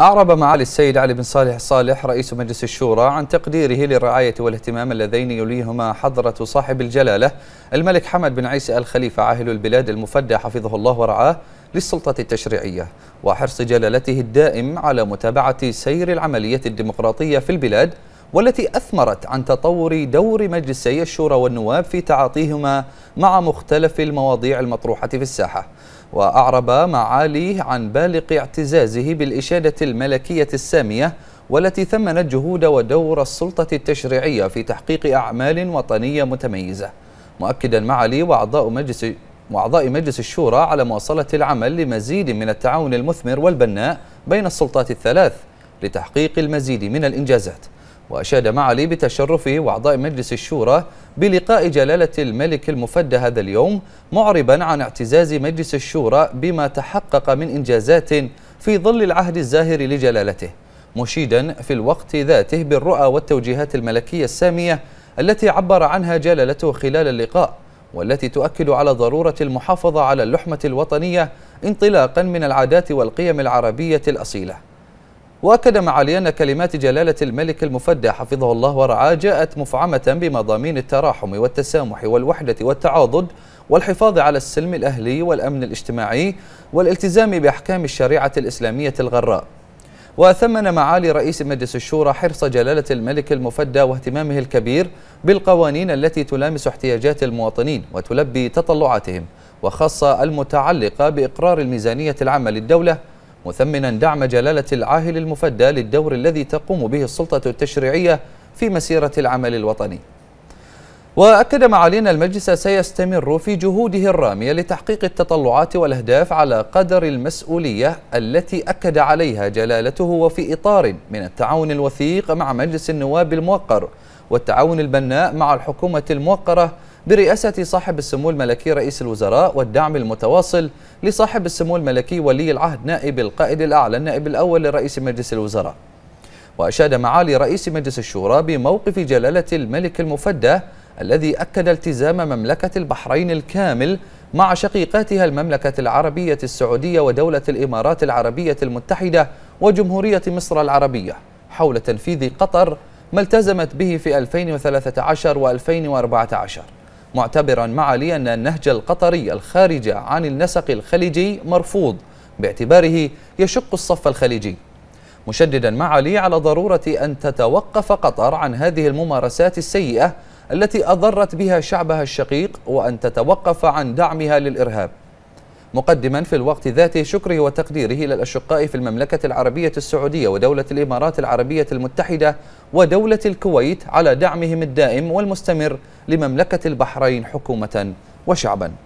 أعرب معالي السيد علي بن صالح صالح رئيس مجلس الشورى عن تقديره للرعاية والاهتمام اللذين يليهما حضرة صاحب الجلالة الملك حمد بن عيسى الخليفة عاهل البلاد المفدى حفظه الله ورعاه للسلطة التشريعية وحرص جلالته الدائم على متابعة سير العملية الديمقراطية في البلاد والتي أثمرت عن تطور دور مجلسي الشورى والنواب في تعاطيهما مع مختلف المواضيع المطروحة في الساحة وأعرب معاليه عن بالق اعتزازه بالإشادة الملكية السامية والتي ثمنت جهود ودور السلطة التشريعية في تحقيق أعمال وطنية متميزة مؤكدا معالي وأعضاء مجلس وأعضاء مجلس الشورى على مواصلة العمل لمزيد من التعاون المثمر والبناء بين السلطات الثلاث لتحقيق المزيد من الإنجازات وأشاد معالي بتشرف وأعضاء مجلس الشورى بلقاء جلالة الملك المفدى هذا اليوم معربا عن اعتزاز مجلس الشورى بما تحقق من إنجازات في ظل العهد الزاهر لجلالته مشيدا في الوقت ذاته بالرؤى والتوجيهات الملكية السامية التي عبر عنها جلالته خلال اللقاء والتي تؤكد على ضرورة المحافظة على اللحمة الوطنية انطلاقا من العادات والقيم العربية الأصيلة وأكد معالي أن كلمات جلالة الملك المفدى حفظه الله ورعاه جاءت مفعمة بمضامين التراحم والتسامح والوحدة والتعاضد والحفاظ على السلم الأهلي والأمن الاجتماعي والالتزام بأحكام الشريعة الإسلامية الغراء وثمن معالي رئيس مجلس الشورى حرص جلالة الملك المفدى واهتمامه الكبير بالقوانين التي تلامس احتياجات المواطنين وتلبي تطلعاتهم وخاصة المتعلقة بإقرار الميزانية العامة للدولة مثمنا دعم جلالة العاهل المفدى للدور الذي تقوم به السلطة التشريعية في مسيرة العمل الوطني وأكد معالينا المجلس سيستمر في جهوده الرامية لتحقيق التطلعات والأهداف على قدر المسؤولية التي أكد عليها جلالته وفي إطار من التعاون الوثيق مع مجلس النواب الموقر والتعاون البناء مع الحكومة الموقرة برئاسة صاحب السمو الملكي رئيس الوزراء والدعم المتواصل لصاحب السمو الملكي ولي العهد نائب القائد الأعلى النائب الأول لرئيس مجلس الوزراء وأشاد معالي رئيس مجلس الشورى بموقف جلالة الملك المفدى الذي أكد التزام مملكة البحرين الكامل مع شقيقاتها المملكة العربية السعودية ودولة الإمارات العربية المتحدة وجمهورية مصر العربية حول تنفيذ قطر ما التزمت به في 2013 و2014 معتبرا معالي أن النهج القطري الخارج عن النسق الخليجي مرفوض باعتباره يشق الصف الخليجي مشددا معالي على ضرورة أن تتوقف قطر عن هذه الممارسات السيئة التي أضرت بها شعبها الشقيق وأن تتوقف عن دعمها للإرهاب مقدما في الوقت ذاته شكره وتقديره إلى الأشقاء في المملكة العربية السعودية ودولة الإمارات العربية المتحدة ودولة الكويت على دعمهم الدائم والمستمر لمملكة البحرين حكومة وشعبا